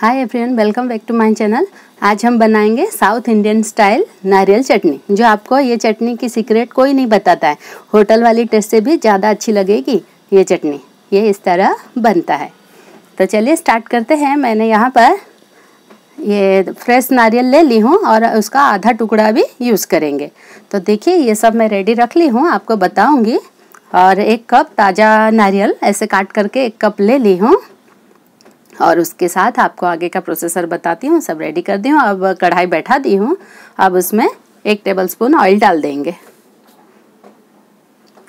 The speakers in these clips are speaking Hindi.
hi everyone welcome back to my channel आज हम बनाएंगे साउथ इंडियन स्टाइल नारियल चटनी जो आपको ये चटनी की सीक्रेट कोई नहीं बताता है होटल वाली टेस्ट से भी ज़्यादा अच्छी लगेगी ये चटनी ये इस तरह बनता है तो चलिए स्टार्ट करते हैं मैंने यहाँ पर ये फ्रेश नारियल ले ली हूँ और उसका आधा टुकड़ा भी यूज़ करेंगे तो देखिए ये सब मैं रेडी रख ली हूँ आपको बताऊँगी और एक कप ताज़ा नारियल ऐसे काट करके एक कप ले ली हूँ और उसके साथ आपको आगे का प्रोसेसर बताती हूँ सब रेडी कर दी हूँ अब कढ़ाई बैठा दी हूँ अब उसमें एक टेबल स्पून ऑयल डाल देंगे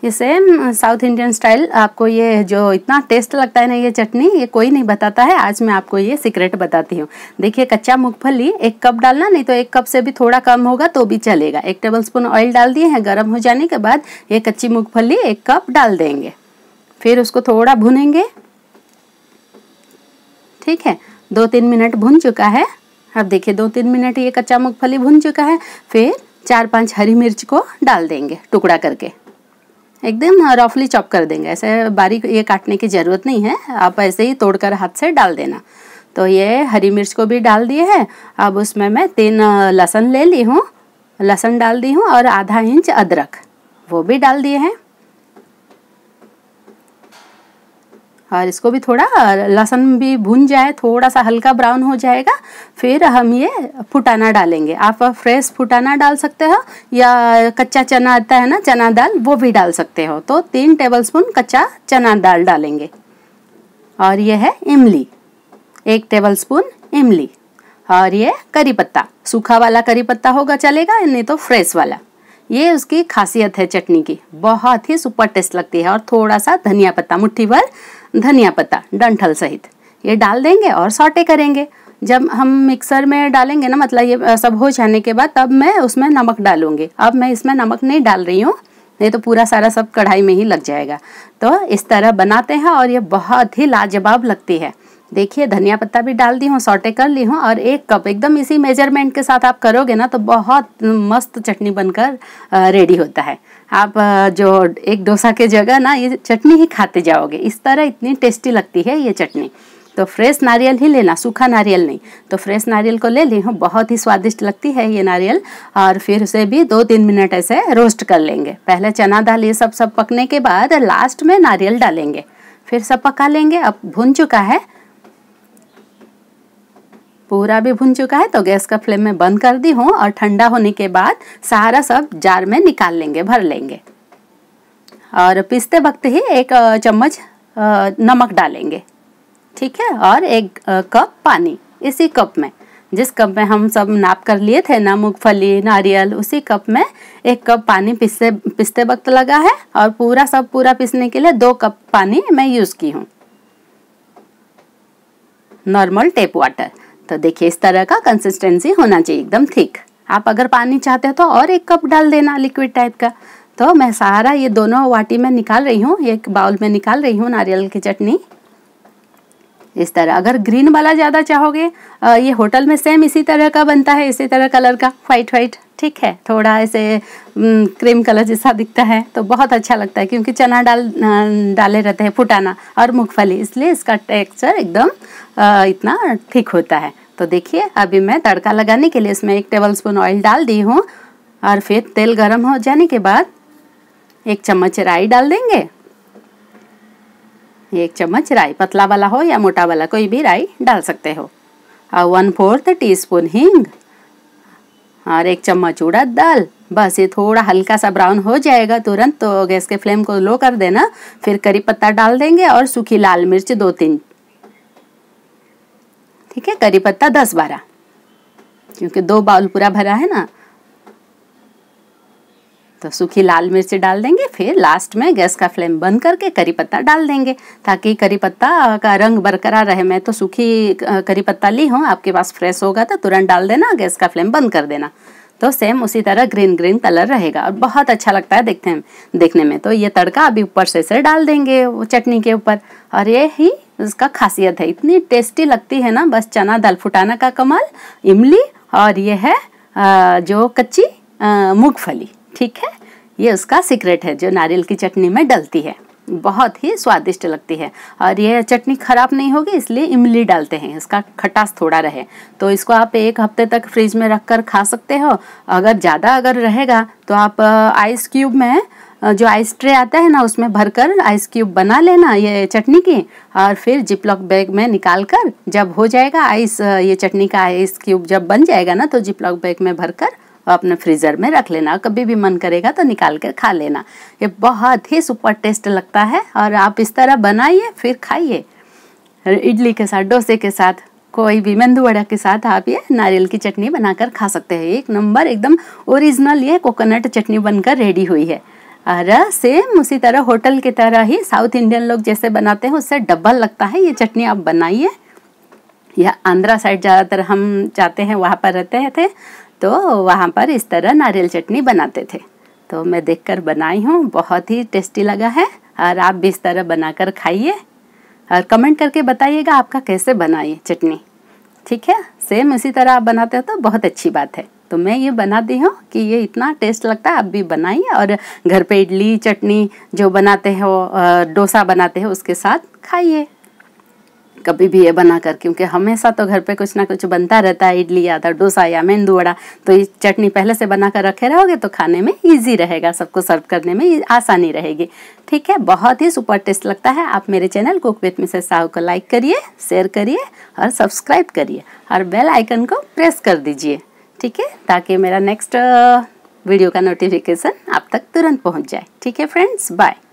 ये सेम साउथ इंडियन स्टाइल आपको ये जो इतना टेस्ट लगता है ना ये चटनी ये कोई नहीं बताता है आज मैं आपको ये सीक्रेट बताती हूँ देखिए कच्चा मूंगफली एक कप डालना नहीं तो एक कप से भी थोड़ा कम होगा तो भी चलेगा एक टेबल स्पून ऑयल डाल दिए हैं गर्म हो जाने के बाद ये कच्ची मूँगफली एक कप डाल देंगे फिर उसको थोड़ा भुनेंगे ठीक है दो तीन मिनट भुन चुका है अब देखिए दो तीन मिनट ये कच्चा मूंगफली भुन चुका है फिर चार पांच हरी मिर्च को डाल देंगे टुकड़ा करके एकदम रफली चॉप कर देंगे ऐसे बारीक ये काटने की ज़रूरत नहीं है आप ऐसे ही तोड़कर हाथ से डाल देना तो ये हरी मिर्च को भी डाल दिए हैं अब उसमें मैं तीन लहसन ले ली हूँ लहसन डाल दी हूँ और आधा इंच अदरक वो भी डाल दिए हैं और इसको भी थोड़ा लहसुन भी भुन जाए थोड़ा सा हल्का ब्राउन हो जाएगा फिर हम ये फुटाना डालेंगे आप फ्रेश फुटाना डाल सकते हो या कच्चा चना आता है ना चना दाल वो भी डाल सकते हो तो तीन टेबलस्पून कच्चा चना दाल डालेंगे और ये है इमली एक टेबलस्पून इमली और ये करी पत्ता सूखा वाला करी पत्ता होगा चलेगा नहीं तो फ्रेश वाला ये उसकी खासियत है चटनी की बहुत ही सुपर टेस्ट लगती है और थोड़ा सा धनिया पत्ता मुट्ठी भर धनिया पत्ता डंठल सहित ये डाल देंगे और सॉटे करेंगे जब हम मिक्सर में डालेंगे ना मतलब ये सब हो जाने के बाद तब मैं उसमें नमक डालूंगी अब मैं इसमें नमक नहीं डाल रही हूँ नहीं तो पूरा सारा सब कढ़ाई में ही लग जाएगा तो इस तरह बनाते हैं और ये बहुत ही लाजवाब लगती है देखिए धनिया पत्ता भी डाल दी हूँ सॉटे कर ली हूँ और एक कप एकदम इसी मेजरमेंट के साथ आप करोगे ना तो बहुत मस्त चटनी बनकर रेडी होता है आप जो एक डोसा के जगह ना ये चटनी ही खाते जाओगे इस तरह इतनी टेस्टी लगती है ये चटनी तो फ्रेश नारियल ही लेना सूखा नारियल नहीं तो फ्रेश नारियल को ले ली हूँ बहुत ही स्वादिष्ट लगती है ये नारियल और फिर उसे भी दो तीन मिनट ऐसे रोस्ट कर लेंगे पहले चना दाल ये सब सब पकने के बाद लास्ट में नारियल डालेंगे फिर सब पका लेंगे अब भुन चुका है पूरा भी भुन चुका है तो गैस का फ्लेम में बंद कर दी हूँ और ठंडा होने के बाद सारा सब जार में निकाल लेंगे भर लेंगे और पीसते वक्त ही एक चम्मच नमक डालेंगे ठीक है और एक कप पानी इसी कप में जिस कप में हम सब नाप कर लिए थे ना मूँगफली नारियल उसी कप में एक कप पानी पिसते पिसते वक्त लगा है और पूरा सब पूरा पिसने के लिए दो कप पानी मैं यूज़ की हूँ नॉर्मल टेप वाटर तो देखिए इस तरह का कंसिस्टेंसी होना चाहिए एकदम थिक आप अगर पानी चाहते हो तो और एक कप डाल देना लिक्विड टाइप का तो मैं सारा ये दोनों वाटी में निकाल रही हूँ एक बाउल में निकाल रही हूँ नारियल की चटनी इस तरह अगर ग्रीन वाला ज़्यादा चाहोगे ये होटल में सेम इसी तरह का बनता है इसी तरह कलर का वाइट वाइट ठीक है थोड़ा ऐसे क्रीम कलर जैसा दिखता है तो बहुत अच्छा लगता है क्योंकि चना डाल डाले रहते हैं फुटाना और मूँगफली इसलिए इसका टेक्सचर एकदम इतना ठीक होता है तो देखिए अभी मैं तड़का लगाने के लिए इसमें एक टेबल स्पून ऑयल डाल दी हूँ और फिर तेल गर्म हो जाने के बाद एक चम्मच राई डाल देंगे ये एक चम्मच राई पतला वाला हो या मोटा वाला कोई भी राई डाल सकते हो और वन फोर्थ टी स्पून हींग और एक चम्मच उड़द दाल बस ये थोड़ा हल्का सा ब्राउन हो जाएगा तुरंत तो गैस के फ्लेम को लो कर देना फिर करी पत्ता डाल देंगे और सूखी लाल मिर्च दो तीन ठीक है करी पत्ता दस बारह क्योंकि दो बाउल पूरा भरा है ना तो सूखी लाल मिर्ची डाल देंगे फिर लास्ट में गैस का फ्लेम बंद करके करी पत्ता डाल देंगे ताकि करी पत्ता का रंग बरकरार रहे मैं तो सूखी करी पत्ता ली हूँ आपके पास फ्रेश होगा तो तुरंत डाल देना गैस का फ्लेम बंद कर देना तो सेम उसी तरह ग्रीन ग्रीन कलर रहेगा और बहुत अच्छा लगता है देखते हैं देखने में तो ये तड़का अभी ऊपर से से डाल देंगे वो चटनी के ऊपर और ये ही उसका खासियत है इतनी टेस्टी लगती है ना बस चना दाल फुटाना का कमाल इमली और ये है जो कच्ची मूँगफली ठीक है ये उसका सीक्रेट है जो नारियल की चटनी में डलती है बहुत ही स्वादिष्ट लगती है और ये चटनी ख़राब नहीं होगी इसलिए इमली डालते हैं इसका खटास थोड़ा रहे तो इसको आप एक हफ्ते तक फ्रिज में रख कर खा सकते हो अगर ज़्यादा अगर रहेगा तो आप आइस क्यूब में जो आइस ट्रे आता है ना उसमें भरकर आइस क्यूब बना लेना ये चटनी की और फिर जिपलॉक बैग में निकाल कर जब हो जाएगा आइस ये चटनी का आइस क्यूब जब बन जाएगा ना तो जिपलॉक बैग में भरकर और अपने फ्रीज़र में रख लेना और कभी भी मन करेगा तो निकाल कर खा लेना ये बहुत ही सुपर टेस्ट लगता है और आप इस तरह बनाइए फिर खाइए इडली के साथ डोसे के साथ कोई भी मेंदू वड़ा के साथ आप ये नारियल की चटनी बनाकर खा सकते हैं एक नंबर एकदम ओरिजिनल ये कोकोनट चटनी बनकर रेडी हुई है और सेम उसी तरह होटल की तरह ही साउथ इंडियन लोग जैसे बनाते हैं उससे डबल लगता है ये चटनी आप बनाइए यह आंध्रा साइड ज़्यादातर हम जाते हैं वहाँ पर रहते थे तो वहाँ पर इस तरह नारियल चटनी बनाते थे तो मैं देखकर बनाई हूँ बहुत ही टेस्टी लगा है और आप भी इस तरह बनाकर खाइए और कमेंट करके बताइएगा आपका कैसे बनाइए चटनी ठीक है सेम इसी तरह आप बनाते हो तो बहुत अच्छी बात है तो मैं ये बनाती हूँ कि ये इतना टेस्ट लगता है आप भी बनाइए और घर पे इडली चटनी जो बनाते हो डोसा बनाते हो उसके साथ खाइए कभी भी ये बना कर क्योंकि हमेशा तो घर पे कुछ ना कुछ बनता रहता है इडली या था तो डोसा या मेंदू वड़ा तो ये चटनी पहले से बना कर रखे रहोगे तो खाने में ईजी रहेगा सबको सर्व करने में आसानी रहेगी ठीक है बहुत ही सुपर टेस्ट लगता है आप मेरे channel cook with Mrs Sahu को लाइक करिए शेयर करिए और सब्सक्राइब करिए और बेल आइकन को प्रेस कर दीजिए ठीक है ताकि मेरा नेक्स्ट वीडियो का नोटिफिकेशन आप तक तुरंत पहुंच जाए ठीक है फ्रेंड्स बाय